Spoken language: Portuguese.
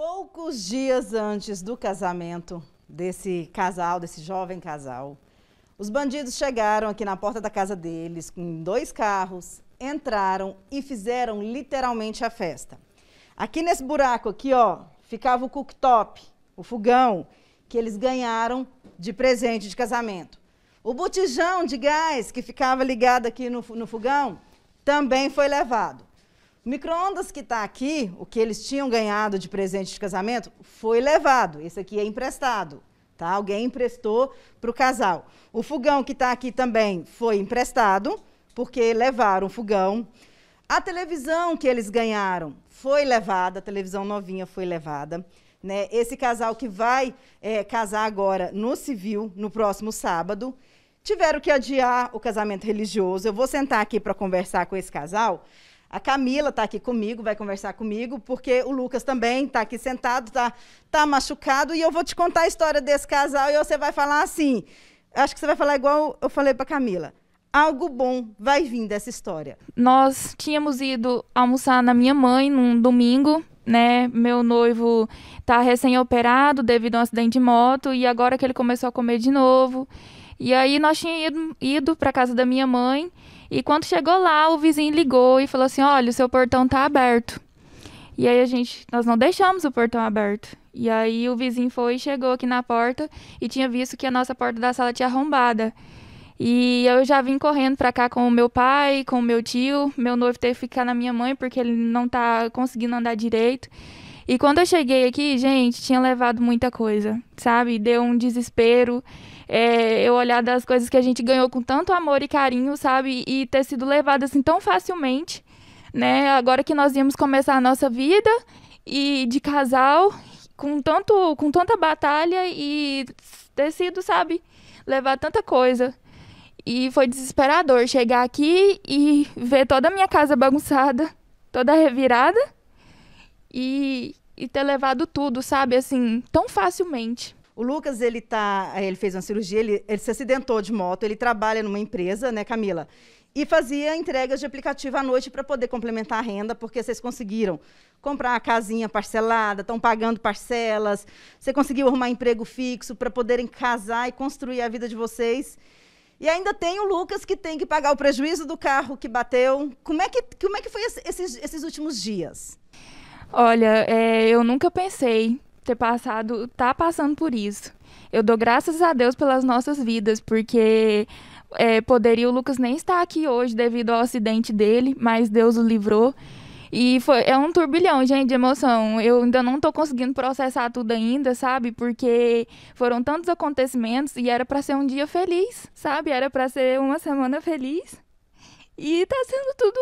Poucos dias antes do casamento desse casal, desse jovem casal, os bandidos chegaram aqui na porta da casa deles com dois carros, entraram e fizeram literalmente a festa. Aqui nesse buraco aqui, ó, ficava o cooktop, o fogão, que eles ganharam de presente de casamento. O botijão de gás que ficava ligado aqui no, no fogão também foi levado. Microondas que está aqui, o que eles tinham ganhado de presente de casamento, foi levado. Esse aqui é emprestado. Tá? Alguém emprestou para o casal. O fogão que está aqui também foi emprestado, porque levaram o fogão. A televisão que eles ganharam foi levada, a televisão novinha foi levada. Né? Esse casal que vai é, casar agora no civil, no próximo sábado, tiveram que adiar o casamento religioso. Eu vou sentar aqui para conversar com esse casal. A Camila está aqui comigo, vai conversar comigo, porque o Lucas também está aqui sentado, está tá machucado, e eu vou te contar a história desse casal e você vai falar assim. Acho que você vai falar igual eu falei para Camila. Algo bom vai vir dessa história. Nós tínhamos ido almoçar na minha mãe num domingo né, meu noivo tá recém-operado devido a um acidente de moto e agora que ele começou a comer de novo. E aí nós tínhamos ido, ido para casa da minha mãe e quando chegou lá, o vizinho ligou e falou assim: "Olha, o seu portão tá aberto". E aí a gente, nós não deixamos o portão aberto. E aí o vizinho foi, chegou aqui na porta e tinha visto que a nossa porta da sala tinha arrombada. E eu já vim correndo para cá com o meu pai, com o meu tio. Meu noivo teve que ficar na minha mãe porque ele não tá conseguindo andar direito. E quando eu cheguei aqui, gente, tinha levado muita coisa, sabe? Deu um desespero. É, eu olhar das coisas que a gente ganhou com tanto amor e carinho, sabe? E ter sido levado assim tão facilmente, né? Agora que nós íamos começar a nossa vida e de casal, com, tanto, com tanta batalha e ter sido, sabe? Levar tanta coisa. E foi desesperador chegar aqui e ver toda a minha casa bagunçada, toda revirada e, e ter levado tudo, sabe? Assim, tão facilmente. O Lucas, ele tá, ele fez uma cirurgia, ele, ele se acidentou de moto, ele trabalha numa empresa, né, Camila? E fazia entregas de aplicativo à noite para poder complementar a renda, porque vocês conseguiram comprar a casinha parcelada, estão pagando parcelas, você conseguiu arrumar emprego fixo para poderem casar e construir a vida de vocês. E ainda tem o Lucas que tem que pagar o prejuízo do carro que bateu. Como é que, como é que foi esses, esses últimos dias? Olha, é, eu nunca pensei ter passado, tá passando por isso. Eu dou graças a Deus pelas nossas vidas, porque é, poderia o Lucas nem estar aqui hoje devido ao acidente dele, mas Deus o livrou. E foi, é um turbilhão, gente, de emoção. Eu ainda não tô conseguindo processar tudo ainda, sabe? Porque foram tantos acontecimentos e era para ser um dia feliz, sabe? Era para ser uma semana feliz. E tá sendo tudo